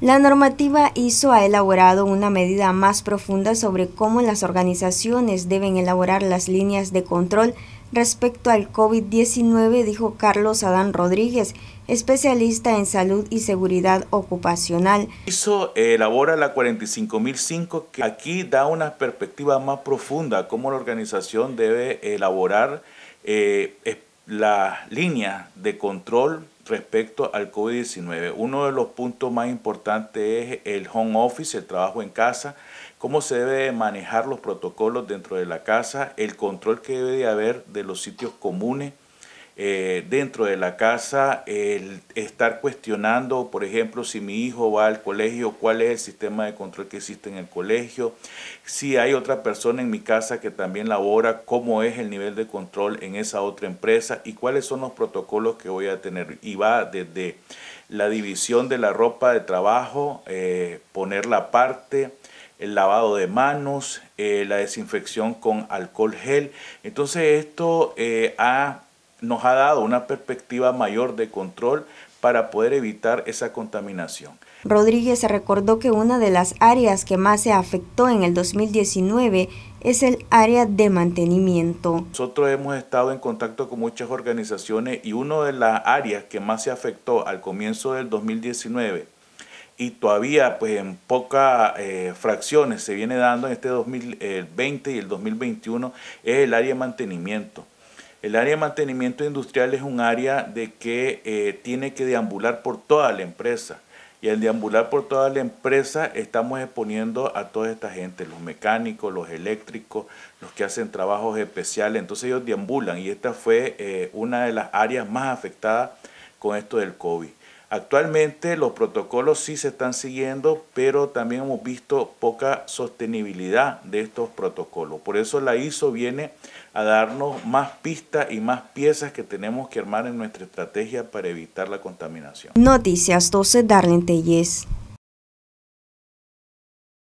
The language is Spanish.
La normativa ISO ha elaborado una medida más profunda sobre cómo las organizaciones deben elaborar las líneas de control respecto al COVID-19, dijo Carlos Adán Rodríguez, especialista en salud y seguridad ocupacional. ISO eh, elabora la 45005 que aquí da una perspectiva más profunda cómo la organización debe elaborar eh, la línea de control respecto al COVID-19. Uno de los puntos más importantes es el home office, el trabajo en casa, cómo se debe manejar los protocolos dentro de la casa, el control que debe de haber de los sitios comunes eh, dentro de la casa, el estar cuestionando, por ejemplo, si mi hijo va al colegio, cuál es el sistema de control que existe en el colegio, si hay otra persona en mi casa que también labora, cómo es el nivel de control en esa otra empresa y cuáles son los protocolos que voy a tener. Y va desde la división de la ropa de trabajo, eh, ponerla aparte, el lavado de manos, eh, la desinfección con alcohol gel. Entonces esto eh, ha nos ha dado una perspectiva mayor de control para poder evitar esa contaminación. Rodríguez recordó que una de las áreas que más se afectó en el 2019 es el área de mantenimiento. Nosotros hemos estado en contacto con muchas organizaciones y una de las áreas que más se afectó al comienzo del 2019 y todavía pues en pocas eh, fracciones se viene dando en este 2020 eh, y el 2021 es el área de mantenimiento. El área de mantenimiento industrial es un área de que eh, tiene que deambular por toda la empresa. Y al deambular por toda la empresa estamos exponiendo a toda esta gente, los mecánicos, los eléctricos, los que hacen trabajos especiales. Entonces ellos deambulan y esta fue eh, una de las áreas más afectadas con esto del COVID. Actualmente los protocolos sí se están siguiendo, pero también hemos visto poca sostenibilidad de estos protocolos. Por eso la ISO viene a darnos más pistas y más piezas que tenemos que armar en nuestra estrategia para evitar la contaminación. Noticias 12 Darlene